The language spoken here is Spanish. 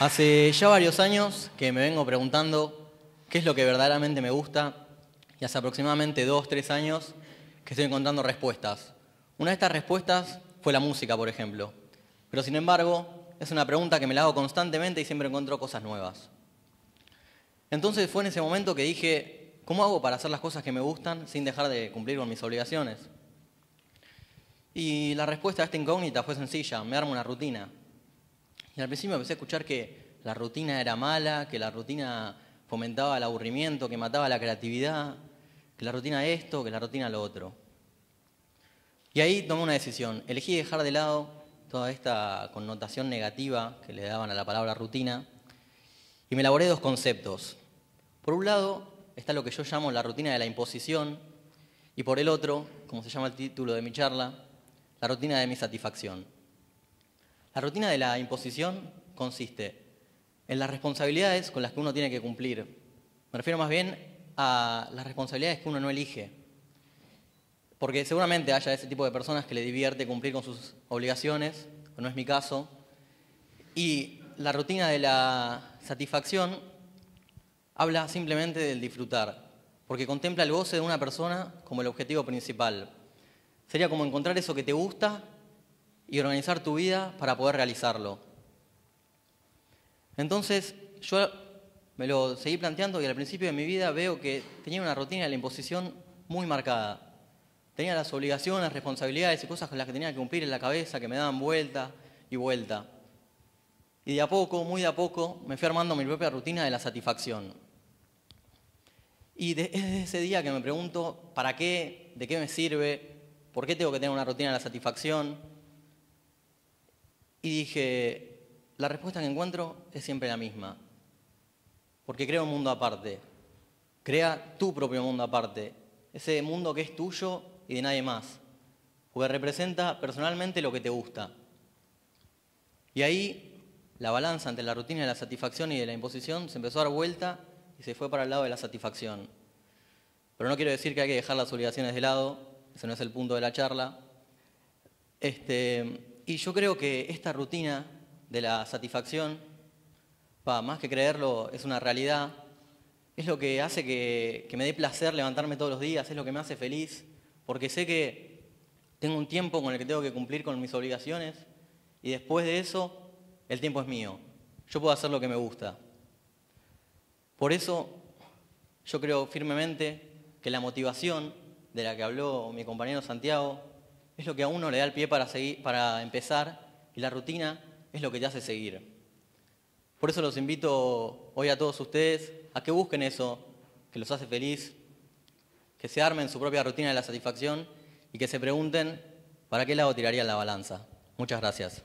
Hace ya varios años que me vengo preguntando qué es lo que verdaderamente me gusta y hace aproximadamente dos, tres años que estoy encontrando respuestas. Una de estas respuestas fue la música, por ejemplo. Pero sin embargo, es una pregunta que me la hago constantemente y siempre encuentro cosas nuevas. Entonces fue en ese momento que dije, ¿cómo hago para hacer las cosas que me gustan sin dejar de cumplir con mis obligaciones? Y la respuesta a esta incógnita fue sencilla, me armo una rutina. Y al principio empecé a escuchar que la rutina era mala, que la rutina fomentaba el aburrimiento, que mataba la creatividad, que la rutina esto, que la rutina lo otro. Y ahí tomé una decisión. Elegí dejar de lado toda esta connotación negativa que le daban a la palabra rutina y me elaboré dos conceptos. Por un lado está lo que yo llamo la rutina de la imposición y por el otro, como se llama el título de mi charla, la rutina de mi satisfacción. La rutina de la imposición consiste en las responsabilidades con las que uno tiene que cumplir. Me refiero más bien a las responsabilidades que uno no elige. Porque seguramente haya ese tipo de personas que le divierte cumplir con sus obligaciones, no es mi caso. Y la rutina de la satisfacción habla simplemente del disfrutar, porque contempla el goce de una persona como el objetivo principal. Sería como encontrar eso que te gusta y organizar tu vida para poder realizarlo. Entonces, yo me lo seguí planteando y al principio de mi vida veo que tenía una rutina de la imposición muy marcada. Tenía las obligaciones, responsabilidades y cosas con las que tenía que cumplir en la cabeza que me daban vuelta y vuelta. Y de a poco, muy de a poco, me fui armando mi propia rutina de la satisfacción. Y desde ese día que me pregunto, ¿para qué? ¿De qué me sirve? ¿Por qué tengo que tener una rutina de la satisfacción? Y dije, la respuesta que encuentro es siempre la misma, porque crea un mundo aparte, crea tu propio mundo aparte, ese mundo que es tuyo y de nadie más, porque representa personalmente lo que te gusta. Y ahí la balanza entre la rutina de la satisfacción y de la imposición se empezó a dar vuelta y se fue para el lado de la satisfacción. Pero no quiero decir que hay que dejar las obligaciones de lado, ese no es el punto de la charla. Este, y yo creo que esta rutina de la satisfacción, para más que creerlo, es una realidad, es lo que hace que, que me dé placer levantarme todos los días, es lo que me hace feliz, porque sé que tengo un tiempo con el que tengo que cumplir con mis obligaciones y después de eso el tiempo es mío, yo puedo hacer lo que me gusta. Por eso yo creo firmemente que la motivación de la que habló mi compañero Santiago es lo que a uno le da el pie para, seguir, para empezar y la rutina es lo que te hace seguir. Por eso los invito hoy a todos ustedes a que busquen eso que los hace feliz, que se armen su propia rutina de la satisfacción y que se pregunten para qué lado tirarían la balanza. Muchas gracias.